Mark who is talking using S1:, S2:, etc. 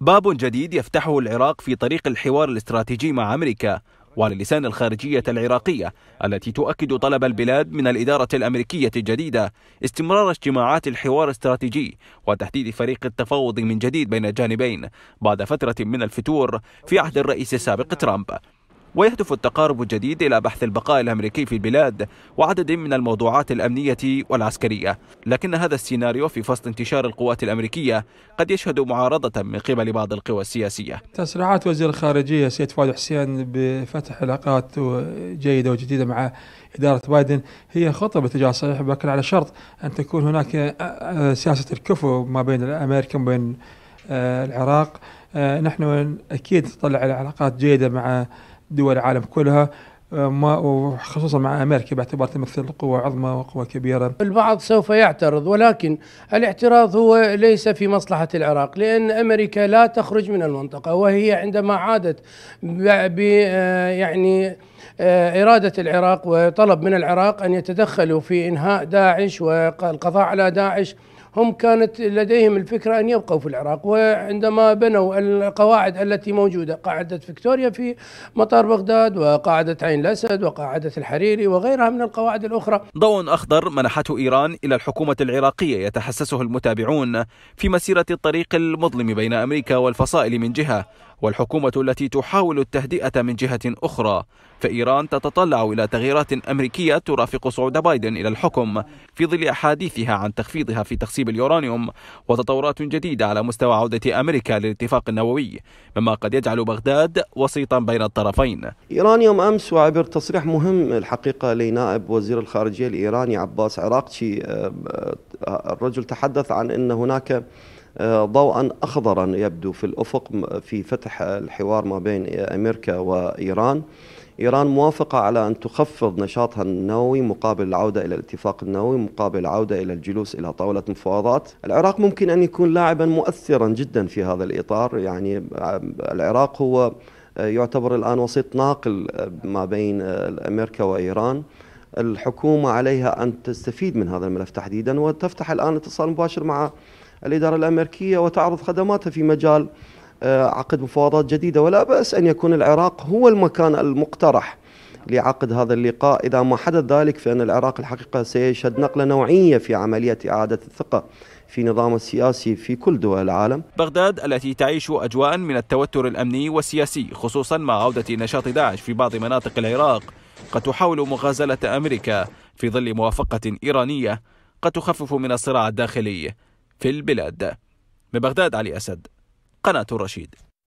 S1: باب جديد يفتحه العراق في طريق الحوار الاستراتيجي مع أمريكا وللسان الخارجية العراقية التي تؤكد طلب البلاد من الإدارة الأمريكية الجديدة استمرار اجتماعات الحوار الاستراتيجي وتحديد فريق التفاوض من جديد بين الجانبين بعد فترة من الفتور في عهد الرئيس السابق ترامب ويهدف التقارب الجديد إلى بحث البقاء الأمريكي في البلاد وعدد من الموضوعات الأمنية والعسكرية لكن هذا السيناريو في فصل انتشار القوات الأمريكية قد يشهد معارضة من قبل بعض القوى السياسية
S2: تصريحات وزير الخارجية السيد فؤاد حسين بفتح علاقات جيدة وجديدة مع إدارة بايدن هي خطة باتجاه صحيح لكن على شرط أن تكون هناك آه، آه، سياسة الكفو ما بين أمريكا وبين آه، العراق نحن أكيد تطلع على علاقات جيدة مع دول العالم كلها آه، ما وخصوصا مع امريكا باعتبار تمثل قوه عظمى وقوه كبيره. البعض سوف يعترض ولكن الاعتراض هو ليس في مصلحه العراق
S3: لان امريكا لا تخرج من المنطقه وهي عندما عادت ب آه، يعني آه، إرادة العراق وطلب من العراق أن يتدخلوا في إنهاء داعش والقضاء على داعش هم كانت لديهم الفكرة أن يبقوا في العراق وعندما بنوا القواعد التي موجودة قاعدة فيكتوريا في مطار بغداد وقاعدة عين الأسد وقاعدة الحريري وغيرها من القواعد الأخرى
S1: ضوء أخضر منحته إيران إلى الحكومة العراقية يتحسسه المتابعون في مسيرة الطريق المظلم بين أمريكا والفصائل من جهة والحكومة التي تحاول التهدئة من جهة أخرى فإيران تتطلع إلى تغييرات أمريكية ترافق صعود بايدن إلى الحكم في ظل أحاديثها عن تخفيضها في تخصيب اليورانيوم وتطورات جديدة على مستوى عودة أمريكا للاتفاق النووي مما قد يجعل بغداد وسيطا بين الطرفين
S4: إيران يوم أمس وعبر تصريح مهم الحقيقة لنائب وزير الخارجية الإيراني عباس عراقشي آه، آه، الرجل تحدث عن أن هناك آه، ضوءا اخضرا يبدو في الافق في فتح الحوار ما بين امريكا وايران. ايران موافقه على ان تخفض نشاطها النووي مقابل العوده الى الاتفاق النووي مقابل العوده الى الجلوس الى طاوله مفاوضات، العراق ممكن ان يكون لاعبا مؤثرا جدا في هذا الاطار، يعني آه، العراق هو آه، يعتبر الان وسيط ناقل ما بين امريكا وايران. الحكومه عليها ان تستفيد من هذا الملف تحديدا وتفتح الان اتصال مباشر مع الإدارة الأمريكية وتعرض خدماتها في مجال آه، عقد مفاوضات جديدة ولا بأس أن يكون العراق هو المكان المقترح لعقد هذا اللقاء إذا ما حدث ذلك فإن العراق الحقيقة سيشهد نقلة نوعية في عملية إعادة الثقة في نظام السياسي في كل دول العالم
S1: بغداد التي تعيش أجواء من التوتر الأمني والسياسي خصوصا مع عودة نشاط داعش في بعض مناطق العراق قد تحاول مغازلة أمريكا في ظل موافقة إيرانية قد تخفف من الصراع الداخلي في البلاد من بغداد علي أسد قناة الرشيد